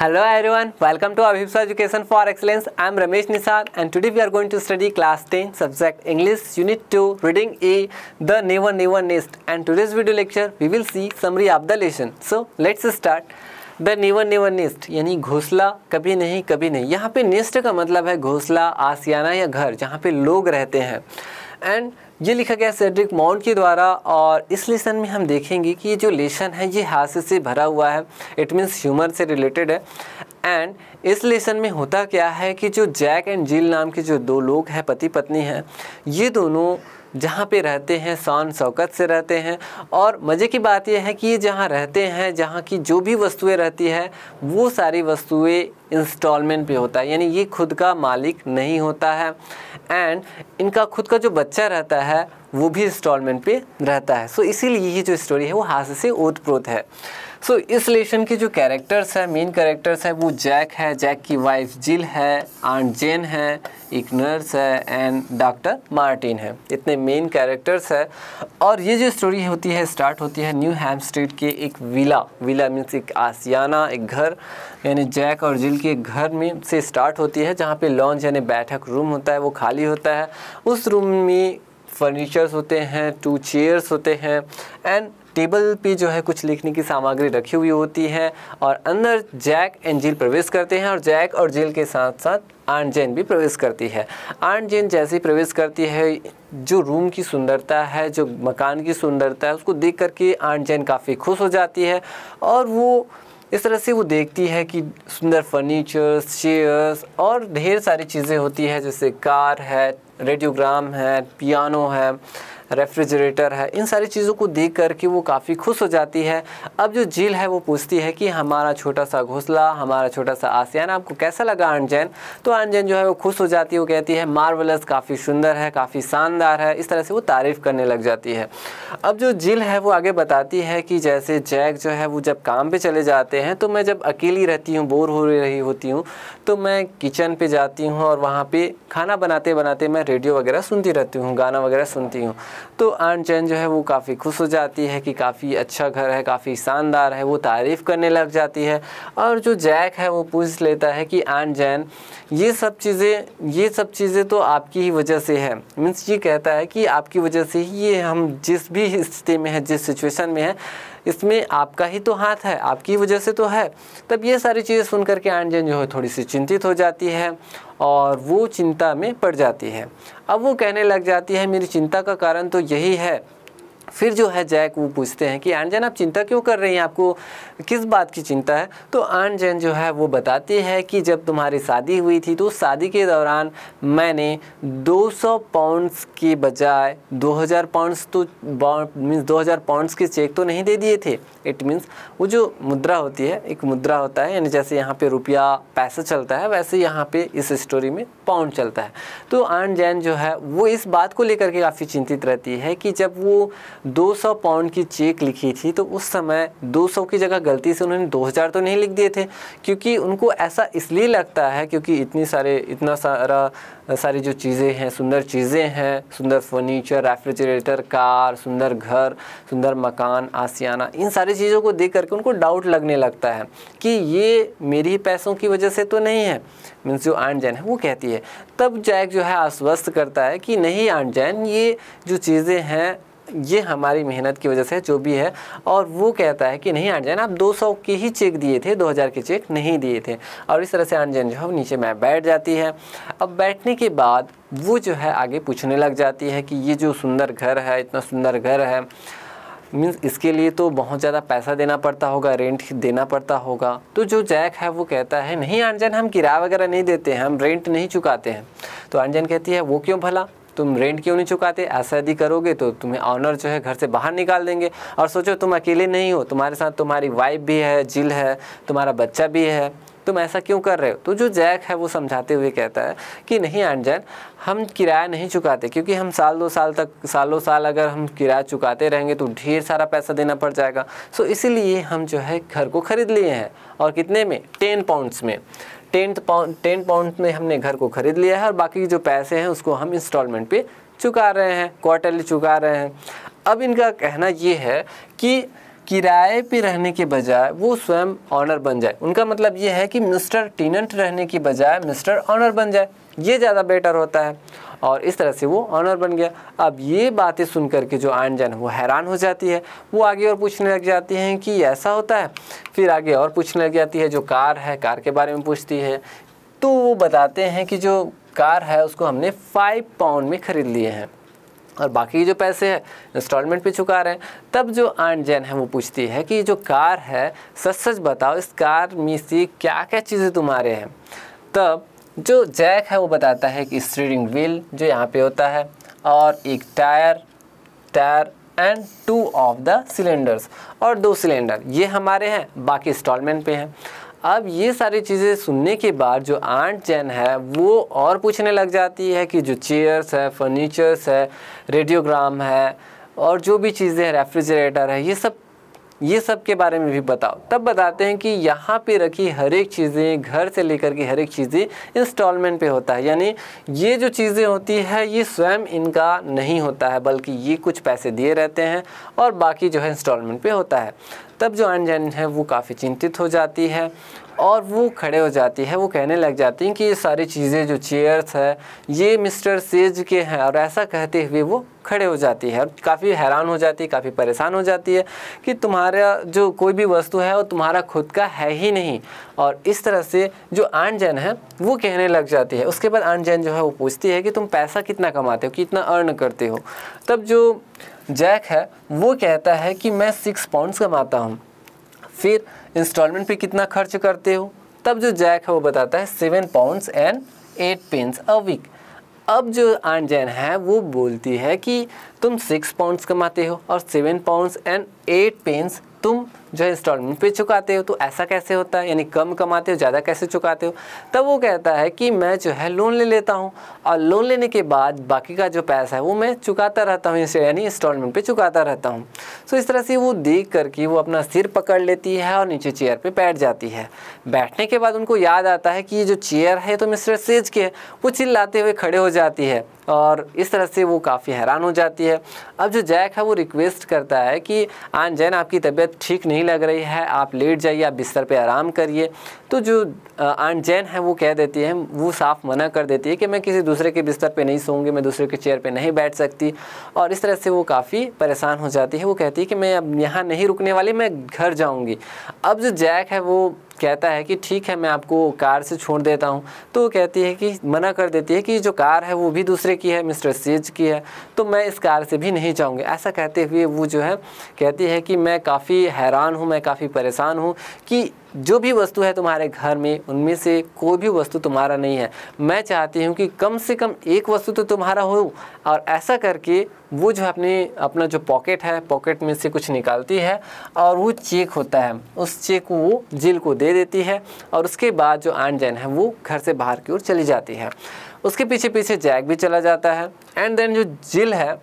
hello everyone welcome to अभिप्स education for excellence I am Ramesh Nishad and today we are going to study class ten subject English unit two reading a the never never nest and today's video lecture we will see summary of the lesson so let's start the never never nest यानी घोसला कभी नहीं कभी नहीं यहाँ पे nest का मतलब है घोसला आसियाना या घर जहाँ पे लोग रहते हैं एंड ये लिखा गया सेड्रिक माउंट के द्वारा और इस लेसन में हम देखेंगे कि ये जो लेसन है ये हास्य से भरा हुआ है इट मीन्स ह्यूमर से रिलेटेड है एंड इस लेसन में होता क्या है कि जो जैक एंड जील नाम के जो दो लोग हैं पति पत्नी हैं ये दोनों जहाँ पे रहते हैं शान शौकत से रहते हैं और मज़े की बात यह है कि ये जहाँ रहते हैं जहाँ की जो भी वस्तुएं रहती है वो सारी वस्तुएं इंस्टॉलमेंट पे होता है यानी ये खुद का मालिक नहीं होता है एंड इनका खुद का जो बच्चा रहता है वो भी इंस्टॉलमेंट पे रहता है सो so, इसीलिए ये जो स्टोरी है वो हाथ से ओतप्रोत है सो so, इस रिलेशन के जो कैरेक्टर्स हैं मेन कैरेक्टर्स हैं वो जैक है जैक की वाइफ जिल है आंट जेन है एक नर्स है एंड डॉक्टर मार्टिन है इतने मेन कैरेक्टर्स है और ये जो स्टोरी होती है स्टार्ट होती है न्यू हैम स्ट्रीट के एक विला विला मीन्स एक आसियाना एक घर यानी जैक और जिल के घर में से स्टार्ट होती है जहाँ पे लॉन्च यानी बैठक रूम होता है वो खाली होता है उस रूम में फर्नीचर्स होते हैं टू चेयर्स होते हैं एंड टेबल पे जो है कुछ लिखने की सामग्री रखी हुई होती है और अंदर जैक एंड जिल प्रवेश करते हैं और जैक और जिल के साथ साथ आंट जैन भी प्रवेश करती है आंट जैन जैसे प्रवेश करती है जो रूम की सुंदरता है जो मकान की सुंदरता है उसको देख करके आंट जैन काफ़ी खुश हो जाती है और वो इस तरह से वो देखती है कि सुंदर फर्नीचर्स चेयर्स और ढेर सारी चीज़ें होती है जैसे कार है रेडियोग्राम है पियानो है रेफ्रिजरेटर है इन सारी चीज़ों को देख कर के वो काफ़ी खुश हो जाती है अब जो झील है वो पूछती है कि हमारा छोटा सा घोसला हमारा छोटा सा आसियान आपको कैसा लगा अनजैन तो अनजैन जो है वो खुश हो जाती है वो कहती है मार्वलस काफ़ी सुंदर है काफ़ी शानदार है इस तरह से वो तारीफ़ करने लग जाती है अब जो झील है वो आगे बताती है कि जैसे जैक जो है वो जब काम पर चले जाते हैं तो मैं जब अकेली रहती हूँ बोर हो रही होती हूँ तो मैं किचन पर जाती हूँ और वहाँ पर खाना बनाते बनाते मैं रेडियो वगैरह सुनती रहती हूँ गाना वगैरह सुनती हूँ तो आन चैन जो है वो काफ़ी खुश हो जाती है कि काफ़ी अच्छा घर है काफ़ी शानदार है वो तारीफ़ करने लग जाती है और जो जैक है वो पूछ लेता है कि आन जैन ये सब चीज़ें ये सब चीज़ें तो आपकी ही वजह से है मीन्स ये कहता है कि आपकी वजह से ही ये हम जिस भी स्थिति में है जिस सिचुएशन में है इसमें आपका ही तो हाथ है आपकी वजह से तो है तब ये सारी चीज़ें सुन करके आयन जैन जो है थोड़ी सी चिंतित हो जाती है और वो चिंता में पड़ जाती है अब वो कहने लग जाती है मेरी चिंता का कारण तो यही है फिर जो है जैक वो पूछते हैं कि आन जैन आप चिंता क्यों कर रही हैं आपको किस बात की चिंता है तो आन जैन जो है वो बताती है कि जब तुम्हारी शादी हुई थी तो शादी के दौरान मैंने 200 पाउंड्स के बजाय 2000 पाउंड्स तो मीन्स 2000 पाउंड्स के चेक तो नहीं दे दिए थे इट मीन्स वो जो मुद्रा होती है एक मुद्रा होता है यानी जैसे यहाँ पर रुपया पैसा चलता है वैसे यहाँ पर इस स्टोरी में पाउंड चलता है तो आन जैन जो है वो इस बात को लेकर के काफ़ी चिंतित रहती है कि जब वो 200 पाउंड की चेक लिखी थी तो उस समय 200 की जगह गलती से उन्होंने 2000 तो नहीं लिख दिए थे क्योंकि उनको ऐसा इसलिए लगता है क्योंकि इतनी सारे इतना सारा सारी जो चीज़ें हैं सुंदर चीज़ें हैं सुंदर फर्नीचर रेफ्रिजरेटर कार सुंदर घर सुंदर मकान आसियाना इन सारी चीज़ों को देख करके उनको डाउट लगने लगता है कि ये मेरी ही पैसों की वजह से तो नहीं है मीन्स जो आंट जैन है वो कहती है तब जैक जो है आश्वस्त करता है कि नहीं आंट जैन ये जो चीज़ें हैं ये हमारी मेहनत की वजह से जो भी है और वो कहता है कि नहीं आठ आप 200 के ही चेक दिए थे 2000 के चेक नहीं दिए थे और इस तरह से आठ जो है नीचे मैं बैठ जाती है अब बैठने के बाद वो जो है आगे पूछने लग जाती है कि ये जो सुंदर घर है इतना सुंदर घर है मीन्स इसके लिए तो बहुत ज़्यादा पैसा देना पड़ता होगा रेंट देना पड़ता होगा तो जो जैक है वो कहता है नहीं आंजन हम किराया वगैरह नहीं देते हैं हम रेंट नहीं चुकाते हैं तो आंजन कहती है वो क्यों भला तुम रेंट क्यों नहीं चुकाते ऐसा यदि करोगे तो तुम्हें ऑनर जो है घर से बाहर निकाल देंगे और सोचो तुम अकेले नहीं हो तुम्हारे साथ तुम्हारी वाइफ भी है जिल है तुम्हारा बच्चा भी है तुम ऐसा क्यों कर रहे हो तो जो जैक है वो समझाते हुए कहता है कि नहीं आंट जैन हम किराया नहीं चुकाते क्योंकि हम साल दो साल तक सालों साल अगर हम किराया चुकाते रहेंगे तो ढेर सारा पैसा देना पड़ जाएगा सो इसीलिए हम जो है घर को ख़रीद लिए हैं और कितने में टेन पाउंड्स में टेंथ पाउंड टेन पाउंड में हमने घर को खरीद लिया है और बाकी के जो पैसे हैं उसको हम इंस्टॉलमेंट पे चुका रहे हैं क्वार्टरली चुका रहे हैं अब इनका कहना ये है कि किराए पे रहने के बजाय वो स्वयं ऑनर बन जाए उनका मतलब ये है कि मिस्टर टीनेंट रहने के बजाय मिस्टर ऑनर बन जाए ये ज़्यादा बेटर होता है और इस तरह से वो ऑनर बन गया अब ये बातें सुन करके जो आन जान वो हैरान हो जाती है वो आगे और पूछने लग जाती हैं कि ऐसा होता है फिर आगे और पूछने लग जाती है जो कार है कार के बारे में पूछती है तो वो बताते हैं कि जो कार है उसको हमने फाइव पाउंड में ख़रीद लिए हैं और बाकी जो पैसे हैं इंस्टॉलमेंट पे चुका रहे हैं तब जो आंट जैन है वो पूछती है कि जो कार है सच सच बताओ इस कार में से क्या क्या चीज़ें तुम्हारे हैं तब जो जैक है वो बताता है कि स्टीयरिंग व्हील जो यहाँ पे होता है और एक tyre tyre and two of the cylinders और दो सिलेंडर ये हमारे हैं बाकी इंस्टॉलमेंट पे हैं अब ये सारी चीज़ें सुनने के बाद जो आंट जैन है वो और पूछने लग जाती है कि जो चेयर्स है फर्नीचर्स है रेडियोग्राम है और जो भी चीज़ें हैं रेफ्रिजरेटर है ये सब ये सब के बारे में भी बताओ तब बताते हैं कि यहाँ पे रखी हर एक चीज़ें घर से लेकर के हर एक चीज़ें इंस्टॉलमेंट पे होता है यानी ये जो चीज़ें होती है ये स्वयं इनका नहीं होता है बल्कि ये कुछ पैसे दिए रहते हैं और बाकी जो है इंस्टॉलमेंट पे होता है तब जो अनजन है वो काफ़ी चिंतित हो जाती है और वो खड़े हो जाती है वो कहने लग जाती हैं कि ये सारी चीज़ें जो चेयर्स है ये मिस्टर सेज के हैं और ऐसा कहते हुए वो खड़े हो जाती है और काफ़ी हैरान हो जाती है काफ़ी परेशान हो जाती है कि तुम्हारा जो कोई भी वस्तु है वो तुम्हारा खुद का है ही नहीं और इस तरह से जो आन जैन है वो कहने लग जाती है उसके बाद आन जैन जो है वो पूछती है कि तुम पैसा कितना कमाते हो कितना अर्न करते हो तब जो जैक है वो कहता है कि मैं सिक्स पाउंड्स कमाता हूँ फिर इंस्टॉलमेंट पे कितना खर्च करते हो तब जो जैक है वो बताता है seven pounds and eight pence a week अब जो आंट जैन है वो बोलती है कि तुम सिक्स पाउंड्स कमाते हो और seven pounds and eight pence तुम जो है इंस्टॉलमेंट पे चुकाते हो तो ऐसा कैसे होता है यानी कम कमाते हो ज़्यादा कैसे चुकाते हो तब वो कहता है कि मैं जो है लोन ले लेता हूँ और लोन लेने के बाद बाकी का जो पैसा है वो मैं चुकाता रहता हूँ यानी इंस्टॉलमेंट पर चुकाता रहता हूँ सो तो इस तरह से वो देख करके वो अपना सिर पकड़ लेती है और नीचे चेयर पर बैठ जाती है बैठने के बाद उनको याद आता है कि ये जो चेयर है तो मिस्टर सेज के वो चिल्लाते हुए खड़े हो जाती है और इस तरह से वो काफ़ी हैरान हो जाती है अब जो जैक है वो रिक्वेस्ट करता है कि आन जैन आपकी तबीयत ठीक नहीं लग रही है आप लेट जाइए आप बिस्तर पे आराम करिए तो जो आंट जैन है वो कह देती है वो साफ मना कर देती है कि मैं किसी दूसरे के बिस्तर पे नहीं सोऊंगी मैं दूसरे के चेयर पे नहीं बैठ सकती और इस तरह से वो काफ़ी परेशान हो जाती है वो कहती है कि मैं अब यहाँ नहीं रुकने वाली मैं घर जाऊँगी अब जो जैक है वो कहता है कि ठीक है मैं आपको कार से छोड़ देता हूँ तो वो कहती है कि मना कर देती है कि जो कार है वो भी दूसरे की है मिस्टर सेज की है तो मैं इस कार से भी नहीं जाऊँगी ऐसा कहते हुए वो जो है कहती है कि मैं काफ़ी हैरान हूँ मैं काफ़ी परेशान हूँ कि जो भी वस्तु है तुम्हारे घर में उनमें से कोई भी वस्तु तुम्हारा नहीं है मैं चाहती हूँ कि कम से कम एक वस्तु तो तुम्हारा हो और ऐसा करके वो जो अपने अपना जो पॉकेट है पॉकेट में से कुछ निकालती है और वो चेक होता है उस चेक को वो जिल को दे देती है और उसके बाद जो आन जैन है वो घर से बाहर की ओर चली जाती है उसके पीछे पीछे जैक भी चला जाता है एंड देन जो जिल है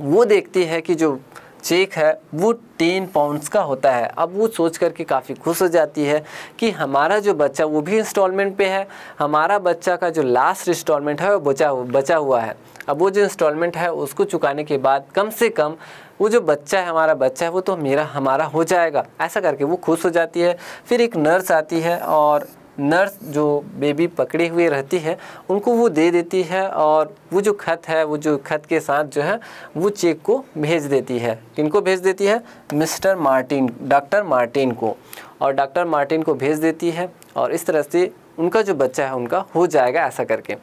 वो देखती है कि जो चेक है वो टेन पाउंड्स का होता है अब वो सोच करके काफ़ी खुश हो जाती है कि हमारा जो बच्चा वो भी इंस्टॉलमेंट पे है हमारा बच्चा का जो लास्ट इंस्टॉलमेंट है वो बचा बचा हुआ है अब वो जो इंस्टॉलमेंट है उसको चुकाने के बाद कम से कम वो जो बच्चा है हमारा बच्चा है वो तो मेरा हमारा हो जाएगा ऐसा करके वो खुश हो जाती है फिर एक नर्स आती है और नर्स जो बेबी पकड़ी हुए रहती है उनको वो दे देती है और वो जो खत है वो जो खत के साथ जो है वो चेक को भेज देती है किनको भेज देती है मिस्टर मार्टिन डॉक्टर मार्टिन को और डॉक्टर मार्टिन को भेज देती है और इस तरह से उनका जो बच्चा है उनका हो जाएगा ऐसा करके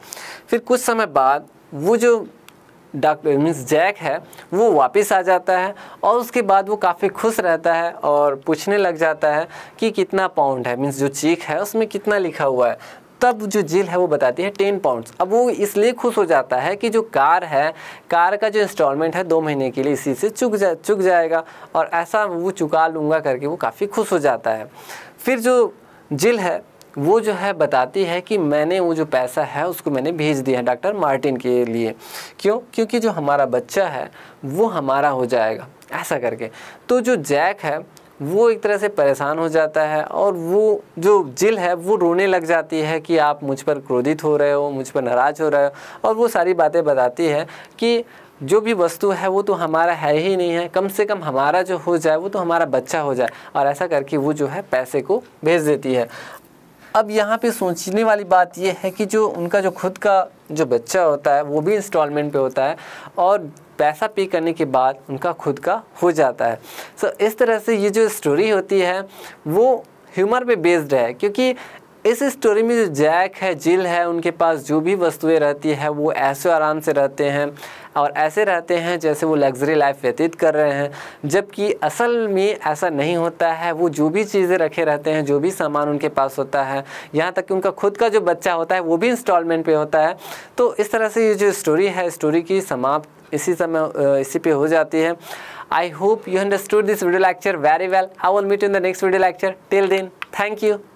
फिर कुछ समय बाद वो जो डॉक्टर मीन्स जैक है वो वापस आ जाता है और उसके बाद वो काफ़ी खुश रहता है और पूछने लग जाता है कि कितना पाउंड है मीन्स जो चीख है उसमें कितना लिखा हुआ है तब जो जिल है वो बताती है टेन पाउंड्स अब वो इसलिए खुश हो जाता है कि जो कार है कार का जो इंस्टॉलमेंट है दो महीने के लिए इसी से चुक जा चुक जाएगा और ऐसा वो चुका लूँगा करके वो काफ़ी खुश हो जाता है फिर जो जिल है वो जो है बताती है कि मैंने वो जो पैसा है उसको मैंने भेज दिया है डॉक्टर मार्टिन के लिए क्यों क्योंकि जो हमारा बच्चा है वो हमारा हो जाएगा ऐसा करके तो जो जैक है वो एक तरह से परेशान हो जाता है और वो जो जिल है वो रोने लग जाती है कि आप मुझ पर क्रोधित हो रहे हो मुझ पर नाराज़ हो रहे हो और वो सारी बातें बताती है कि जो भी वस्तु है वो तो हमारा है ही नहीं है कम से कम हमारा जो हो जाए वो तो हमारा बच्चा हो जाए और ऐसा करके वो जो है पैसे को भेज देती है अब यहाँ पे सोचने वाली बात यह है कि जो उनका जो खुद का जो बच्चा होता है वो भी इंस्टॉलमेंट पे होता है और पैसा पे करने के बाद उनका खुद का हो जाता है सो so, इस तरह से ये जो स्टोरी होती है वो ह्यूमर पे बेस्ड है क्योंकि इस स्टोरी में जो जैक है जिल है उनके पास जो भी वस्तुएं रहती है वो ऐसे आराम से रहते हैं और ऐसे रहते हैं जैसे वो लग्जरी लाइफ व्यतीत कर रहे हैं जबकि असल में ऐसा नहीं होता है वो जो भी चीज़ें रखे रहते हैं जो भी सामान उनके पास होता है यहाँ तक कि उनका खुद का जो बच्चा होता है वो भी इंस्टॉलमेंट पर होता है तो इस तरह से ये जो स्टोरी है स्टोरी की समाप्त इसी समय इसी पे हो जाती है I hope you understood this video lecture very well I will meet in the next video lecture till then thank you